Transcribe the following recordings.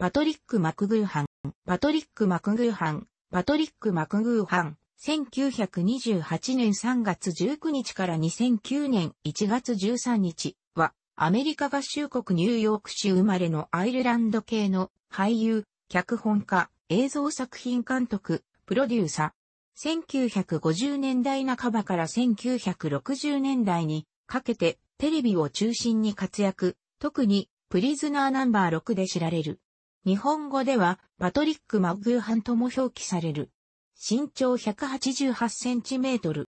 パトリック・マクグーハン、パトリック・マクグーハン、パトリック・マクグーハン、1928年3月19日から2009年1月13日は、アメリカ合衆国ニューヨーク州生まれのアイルランド系の俳優、脚本家、映像作品監督、プロデューサー。1950年代半ばから1960年代にかけてテレビを中心に活躍、特にプリズナーナンバー6で知られる。日本語ではパトリック・マッグーハンとも表記される。身長188センチメートル。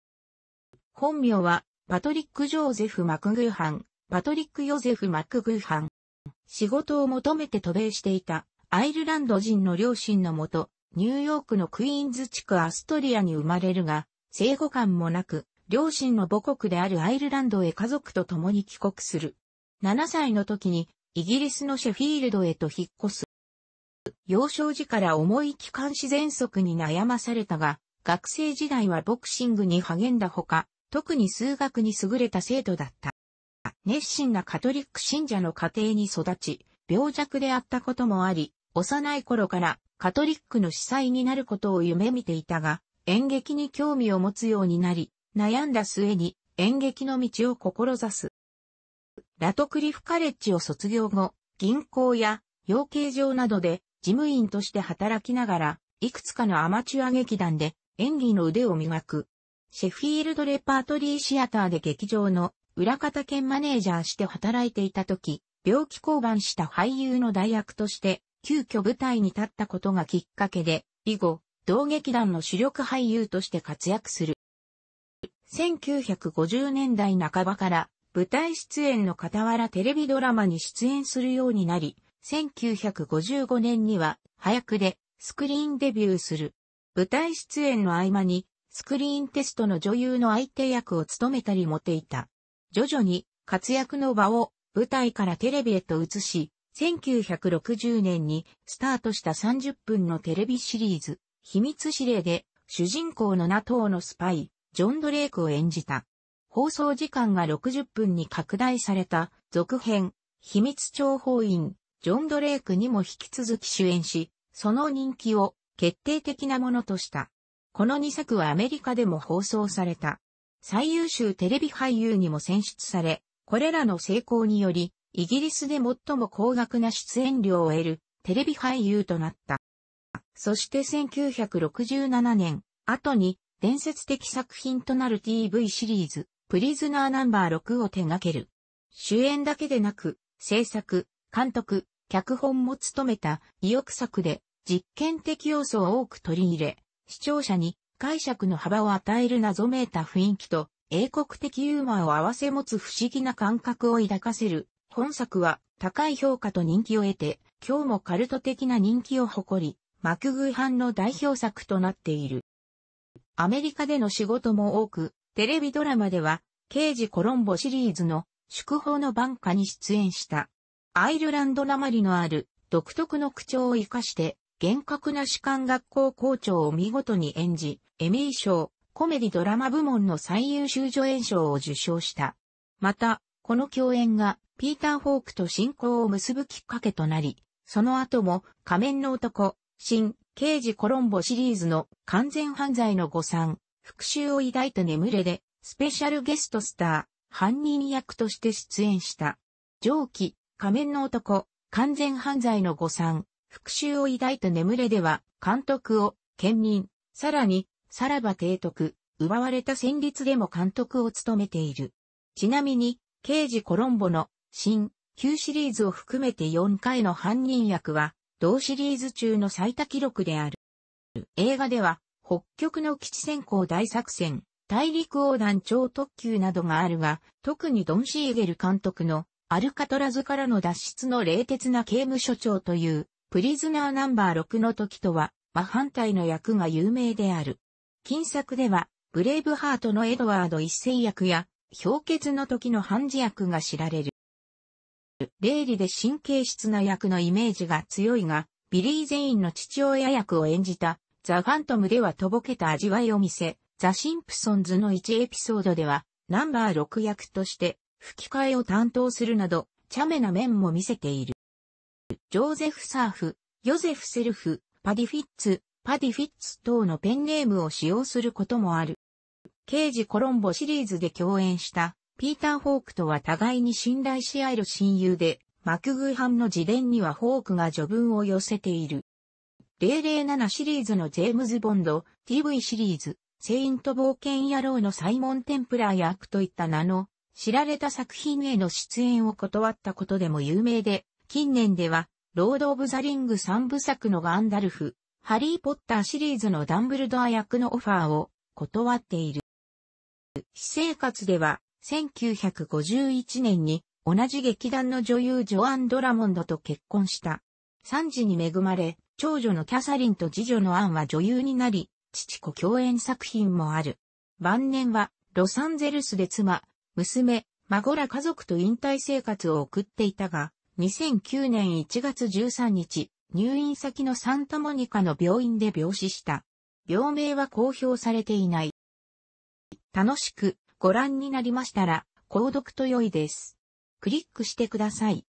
本名はパトリック・ジョーゼフ・マクグーハン、パトリック・ヨゼフ・マクグーハン。仕事を求めて渡米していたアイルランド人の両親のもと、ニューヨークのクイーンズ地区アストリアに生まれるが、生後感もなく、両親の母国であるアイルランドへ家族と共に帰国する。7歳の時にイギリスのシェフィールドへと引っ越す。幼少時から重い気管支喘息に悩まされたが、学生時代はボクシングに励んだほか、特に数学に優れた生徒だった。熱心なカトリック信者の家庭に育ち、病弱であったこともあり、幼い頃からカトリックの司祭になることを夢見ていたが、演劇に興味を持つようになり、悩んだ末に演劇の道を志す。ラトクリフカレッジを卒業後、銀行や養鶏場などで事務員として働きながら、いくつかのアマチュア劇団で演技の腕を磨く。シェフィールドレパートリーシアターで劇場の裏方兼マネージャーして働いていた時、病気降板した俳優の代役として、急遽舞台に立ったことがきっかけで、以後、同劇団の主力俳優として活躍する。1950年代半ばから舞台出演の傍らテレビドラマに出演するようになり、1955年には、早くで、スクリーンデビューする。舞台出演の合間に、スクリーンテストの女優の相手役を務めたりっていた。徐々に、活躍の場を、舞台からテレビへと移し、1960年にスタートした30分のテレビシリーズ、秘密指令で主人公のナトーのスパイ、ジョン・ドレイクを演じた。放送時間が60分に拡大された続編、秘密諜報員ジョン・ドレイクにも引き続き主演し、その人気を決定的なものとした。この2作はアメリカでも放送された。最優秀テレビ俳優にも選出され、これらの成功により、イギリスで最も高額な出演料を得るテレビ俳優となった。そして1967年、後に伝説的作品となる TV シリーズ、プリズナーナンバー6を手掛ける。主演だけでなく、制作、監督、脚本も務めた意欲作で実験的要素を多く取り入れ、視聴者に解釈の幅を与える謎めいた雰囲気と英国的ユーモアを合せ持つ不思議な感覚を抱かせる本作は高い評価と人気を得て、今日もカルト的な人気を誇り、マクグーハンの代表作となっている。アメリカでの仕事も多く、テレビドラマでは、刑事コロンボシリーズの祝砲の晩歌に出演した。アイルランドなまりのある独特の口調を活かして、厳格な士官学校校長を見事に演じ、エミー賞、コメディドラマ部門の最優秀助演賞を受賞した。また、この共演が、ピーター・ホークと親交を結ぶきっかけとなり、その後も、仮面の男、新、刑事コロンボシリーズの完全犯罪の誤算、復讐を抱いた眠れで、スペシャルゲストスター、犯人役として出演した。上記、仮面の男、完全犯罪の誤算、復讐を抱いた眠れでは、監督を、県民、さらに、さらば提督、奪われた戦律でも監督を務めている。ちなみに、刑事コロンボの、新、旧シリーズを含めて4回の犯人役は、同シリーズ中の最多記録である。映画では、北極の基地先行大作戦、大陸横断超特急などがあるが、特にドン・シーゲル監督のアルカトラズからの脱出の冷徹な刑務所長という、プリズナーナンバー6の時とは、真反対の役が有名である。近作では、ブレイブハートのエドワード一世役や、氷結の時の判事役が知られる。霊理で神経質な役のイメージが強いが、ビリー・ゼインの父親役を演じた、ザ・ファントムではとぼけた味わいを見せ、ザ・シンプソンズの1エピソードでは、ナンバー6役として吹き替えを担当するなど、茶目な面も見せている。ジョーゼフ・サーフ、ヨゼフ・セルフ、パディフィッツ、パディフィッツ等のペンネームを使用することもある。刑事コロンボシリーズで共演したピーター・ホークとは互いに信頼し合える親友で、マクグーハンの自伝にはホークが序文を寄せている。007シリーズのジェームズ・ボンド、TV シリーズ、セイント冒険野郎のサイモン・テンプラー役といった名の知られた作品への出演を断ったことでも有名で、近年では、ロード・オブ・ザ・リング三部作のガンダルフ、ハリー・ポッターシリーズのダンブルドア役のオファーを断っている。私生活では、1951年に同じ劇団の女優ジョアン・ドラモンドと結婚した。三次に恵まれ、長女のキャサリンと次女のアンは女優になり、父子共演作品もある。晩年は、ロサンゼルスで妻、娘、孫ら家族と引退生活を送っていたが、2009年1月13日、入院先のサンタモニカの病院で病死した。病名は公表されていない。楽しくご覧になりましたら、購読と良いです。クリックしてください。